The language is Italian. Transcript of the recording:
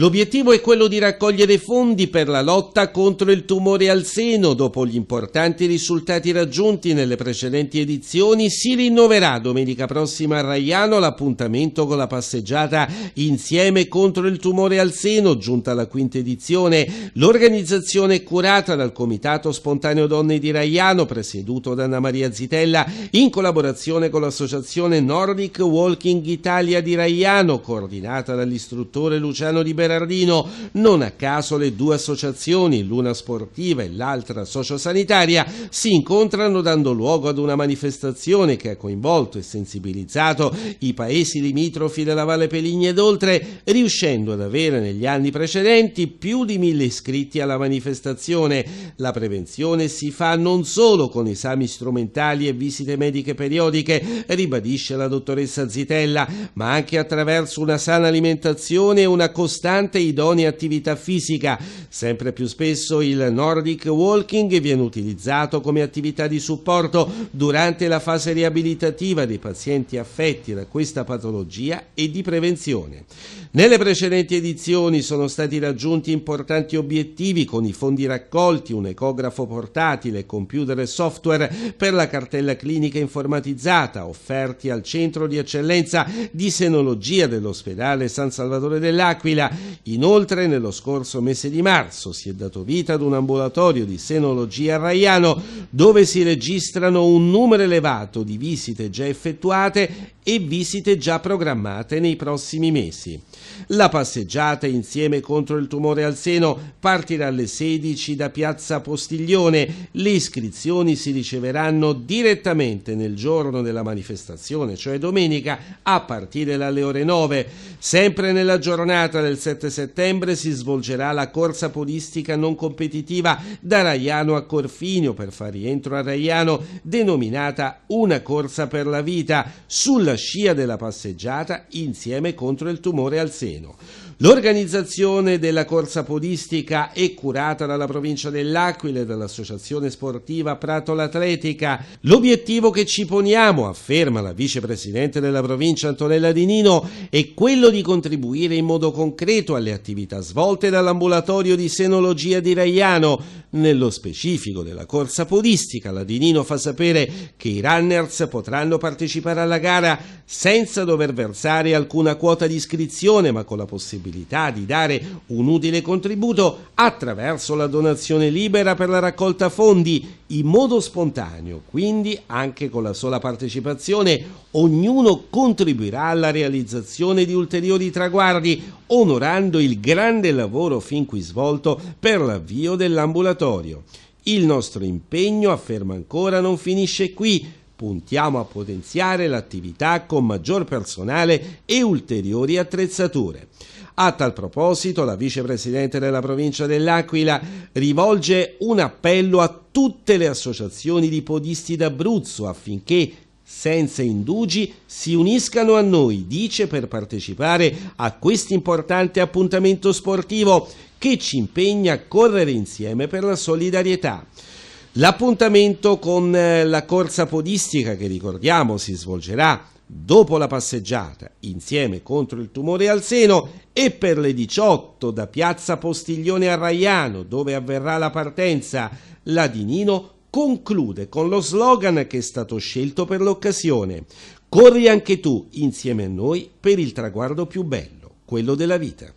L'obiettivo è quello di raccogliere fondi per la lotta contro il tumore al seno. Dopo gli importanti risultati raggiunti nelle precedenti edizioni, si rinnoverà domenica prossima a Raiano l'appuntamento con la passeggiata Insieme contro il tumore al seno, giunta alla quinta edizione. L'organizzazione è curata dal Comitato Spontaneo Donne di Raiano, presieduto da Anna Maria Zitella, in collaborazione con l'associazione Nordic Walking Italia di Raiano, coordinata dall'istruttore Luciano Di Liberato Berardino. Non a caso le due associazioni, l'una sportiva e l'altra sociosanitaria, si incontrano dando luogo ad una manifestazione che ha coinvolto e sensibilizzato i paesi limitrofi della Valle Peligna ed oltre, riuscendo ad avere negli anni precedenti più di mille iscritti alla manifestazione. La prevenzione si fa non solo con esami strumentali e visite mediche periodiche, ribadisce la dottoressa Zitella, ma anche attraverso una sana alimentazione e una costante nonostante idonea attività fisica Sempre più spesso il Nordic Walking viene utilizzato come attività di supporto durante la fase riabilitativa dei pazienti affetti da questa patologia e di prevenzione. Nelle precedenti edizioni sono stati raggiunti importanti obiettivi con i fondi raccolti, un ecografo portatile, computer e software per la cartella clinica informatizzata offerti al centro di eccellenza di senologia dell'ospedale San Salvatore dell'Aquila. Inoltre nello scorso mese di marzo marzo si è dato vita ad un ambulatorio di senologia a Raiano dove si registrano un numero elevato di visite già effettuate e visite già programmate nei prossimi mesi. La passeggiata insieme contro il tumore al seno partirà alle 16 da Piazza Postiglione. Le iscrizioni si riceveranno direttamente nel giorno della manifestazione, cioè domenica, a partire dalle ore 9. Sempre nella giornata del 7 settembre si svolgerà la corsa podistica non competitiva da Raiano a Corfinio per far rientro a Raiano, denominata Una corsa per la vita. Sulla scia della passeggiata insieme contro il tumore al seno. L'organizzazione della corsa podistica è curata dalla provincia dell'Aquila e dall'associazione sportiva Prato l'Atletica. L'obiettivo che ci poniamo, afferma la vicepresidente della provincia Antonella Di Nino, è quello di contribuire in modo concreto alle attività svolte dall'ambulatorio di senologia di Raiano. Nello specifico della corsa podistica, la Di Nino fa sapere che i runners potranno partecipare alla gara senza dover versare alcuna quota di iscrizione, ma con la possibilità possibilità di dare un utile contributo attraverso la donazione libera per la raccolta fondi in modo spontaneo, quindi anche con la sola partecipazione ognuno contribuirà alla realizzazione di ulteriori traguardi, onorando il grande lavoro fin qui svolto per l'avvio dell'ambulatorio. Il nostro impegno, afferma ancora, non finisce qui puntiamo a potenziare l'attività con maggior personale e ulteriori attrezzature. A tal proposito la vicepresidente della provincia dell'Aquila rivolge un appello a tutte le associazioni di podisti d'Abruzzo affinché senza indugi si uniscano a noi, dice, per partecipare a questo importante appuntamento sportivo che ci impegna a correre insieme per la solidarietà. L'appuntamento con eh, la corsa podistica che ricordiamo si svolgerà dopo la passeggiata insieme contro il tumore al seno e per le 18 da piazza Postiglione a Raiano dove avverrà la partenza la di Nino conclude con lo slogan che è stato scelto per l'occasione corri anche tu insieme a noi per il traguardo più bello quello della vita